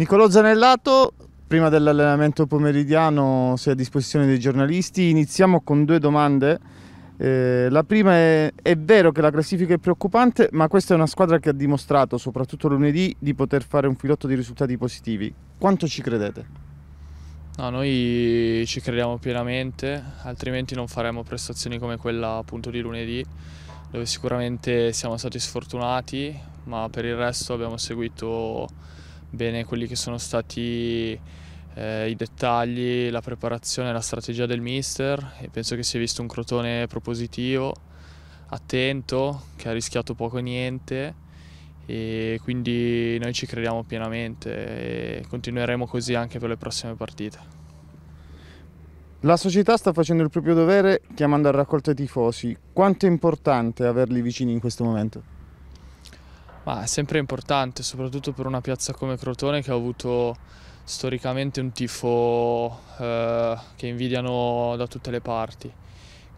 Nicolò Zanellato, prima dell'allenamento pomeridiano sei a disposizione dei giornalisti. Iniziamo con due domande. Eh, la prima è, è vero che la classifica è preoccupante, ma questa è una squadra che ha dimostrato, soprattutto lunedì, di poter fare un filotto di risultati positivi. Quanto ci credete? No, noi ci crediamo pienamente, altrimenti non faremo prestazioni come quella appunto di lunedì, dove sicuramente siamo stati sfortunati, ma per il resto abbiamo seguito bene quelli che sono stati eh, i dettagli, la preparazione, la strategia del mister e penso che si è visto un Crotone propositivo, attento, che ha rischiato poco e niente e quindi noi ci crediamo pienamente e continueremo così anche per le prossime partite. La società sta facendo il proprio dovere chiamando a raccolta i tifosi. Quanto è importante averli vicini in questo momento? Ma è sempre importante, soprattutto per una piazza come Crotone che ha avuto storicamente un tifo eh, che invidiano da tutte le parti.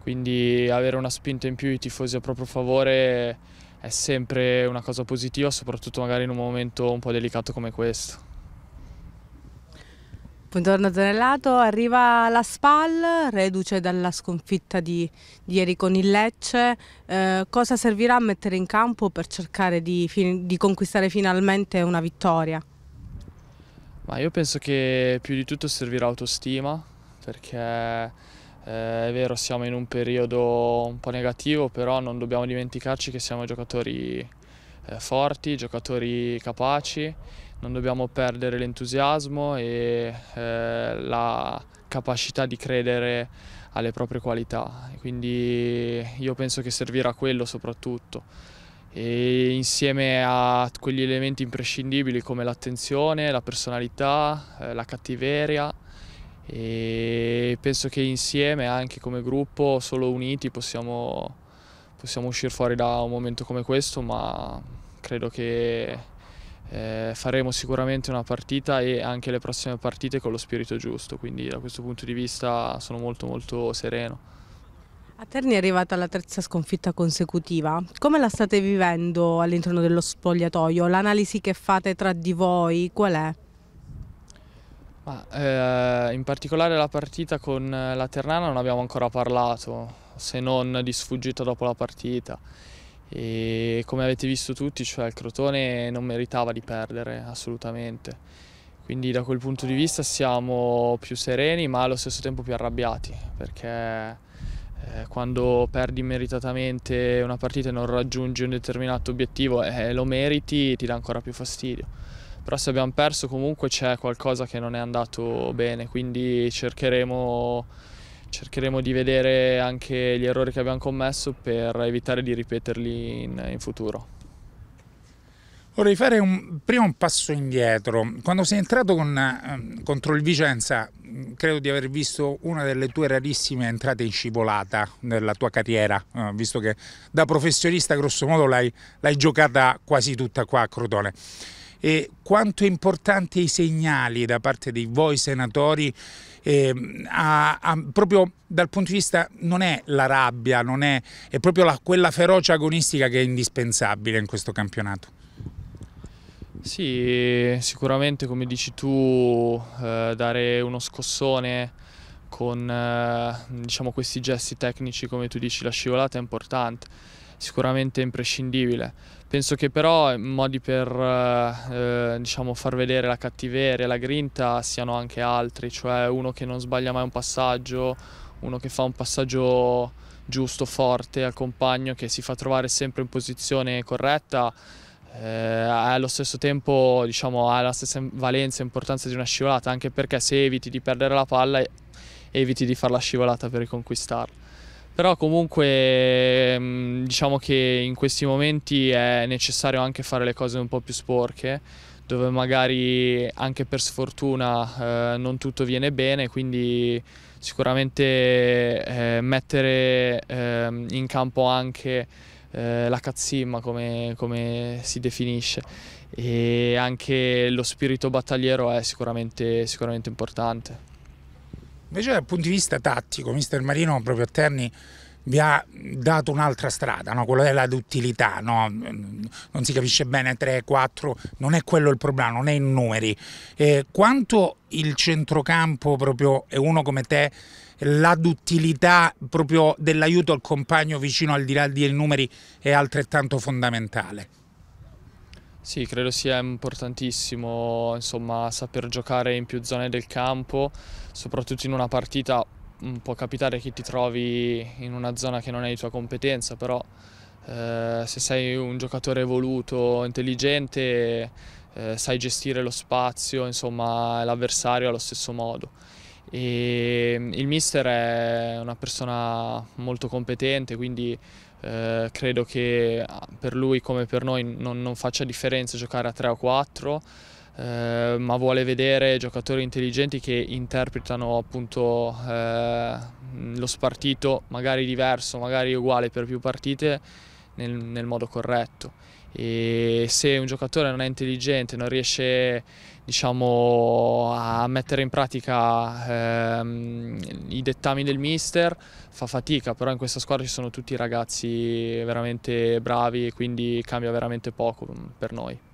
Quindi avere una spinta in più i tifosi a proprio favore è sempre una cosa positiva, soprattutto magari in un momento un po' delicato come questo. Buongiorno Zanellato, arriva la SPAL, reduce dalla sconfitta di, di ieri con il Lecce, eh, cosa servirà a mettere in campo per cercare di, di conquistare finalmente una vittoria? Ma io penso che più di tutto servirà autostima, perché eh, è vero siamo in un periodo un po' negativo, però non dobbiamo dimenticarci che siamo giocatori eh, forti, giocatori capaci non dobbiamo perdere l'entusiasmo e eh, la capacità di credere alle proprie qualità. Quindi io penso che servirà quello soprattutto. E insieme a quegli elementi imprescindibili come l'attenzione, la personalità, eh, la cattiveria e penso che insieme anche come gruppo, solo uniti, possiamo, possiamo uscire fuori da un momento come questo, ma credo che eh, faremo sicuramente una partita e anche le prossime partite con lo spirito giusto, quindi da questo punto di vista sono molto molto sereno. A Terni è arrivata la terza sconfitta consecutiva. Come la state vivendo all'interno dello spogliatoio? L'analisi che fate tra di voi qual è? Ma, eh, in particolare la partita con la Ternana non abbiamo ancora parlato, se non di sfuggita dopo la partita e come avete visto tutti, cioè il Crotone non meritava di perdere assolutamente. Quindi da quel punto di vista siamo più sereni ma allo stesso tempo più arrabbiati perché eh, quando perdi meritatamente una partita e non raggiungi un determinato obiettivo e eh, lo meriti ti dà ancora più fastidio. Però se abbiamo perso comunque c'è qualcosa che non è andato bene, quindi cercheremo cercheremo di vedere anche gli errori che abbiamo commesso per evitare di ripeterli in, in futuro. Vorrei fare un, prima un passo indietro. Quando sei entrato con, ehm, contro il Vicenza, credo di aver visto una delle tue rarissime entrate in scivolata nella tua carriera, eh, visto che da professionista grossomodo l'hai giocata quasi tutta qua a Crotone e quanto è importante i segnali da parte di voi senatori eh, a, a, proprio dal punto di vista non è la rabbia, non è, è proprio la, quella ferocia agonistica che è indispensabile in questo campionato. Sì, sicuramente come dici tu eh, dare uno scossone con eh, diciamo, questi gesti tecnici come tu dici la scivolata è importante sicuramente imprescindibile. Penso che però eh, modi per eh, eh, diciamo, far vedere la cattiveria, la grinta siano anche altri, cioè uno che non sbaglia mai un passaggio, uno che fa un passaggio giusto, forte al compagno, che si fa trovare sempre in posizione corretta. Eh, allo stesso tempo diciamo, ha la stessa valenza e importanza di una scivolata, anche perché se eviti di perdere la palla eviti di fare la scivolata per riconquistarla però comunque ehm, diciamo che in questi momenti è necessario anche fare le cose un po' più sporche dove magari anche per sfortuna eh, non tutto viene bene quindi sicuramente eh, mettere eh, in campo anche eh, la cazzimma come, come, si definisce e anche lo spirito battagliero è sicuramente, sicuramente importante. Invece dal punto di vista tattico, mister Marino proprio a Terni vi ha dato un'altra strada, no? quella della duttilità, no? non si capisce bene 3, 4, non è quello il problema, non è i numeri. Eh, quanto il centrocampo proprio e uno come te, la duttilità proprio dell'aiuto al compagno vicino al di là dei numeri è altrettanto fondamentale? Sì, credo sia importantissimo insomma, saper giocare in più zone del campo, soprattutto in una partita può capitare che ti trovi in una zona che non è di tua competenza, però eh, se sei un giocatore evoluto, intelligente, eh, sai gestire lo spazio, insomma l'avversario allo stesso modo. E mm, il mister è una persona molto competente, quindi eh, credo che ah, per lui come per noi non, non faccia differenza giocare a 3 o 4. Eh, ma vuole vedere giocatori intelligenti che interpretano appunto eh, lo spartito magari diverso, magari uguale per più partite nel, nel modo corretto. E se un giocatore non è intelligente, non riesce diciamo, a mettere in pratica ehm, i dettami del mister, fa fatica, però in questa squadra ci sono tutti ragazzi veramente bravi e quindi cambia veramente poco mm, per noi.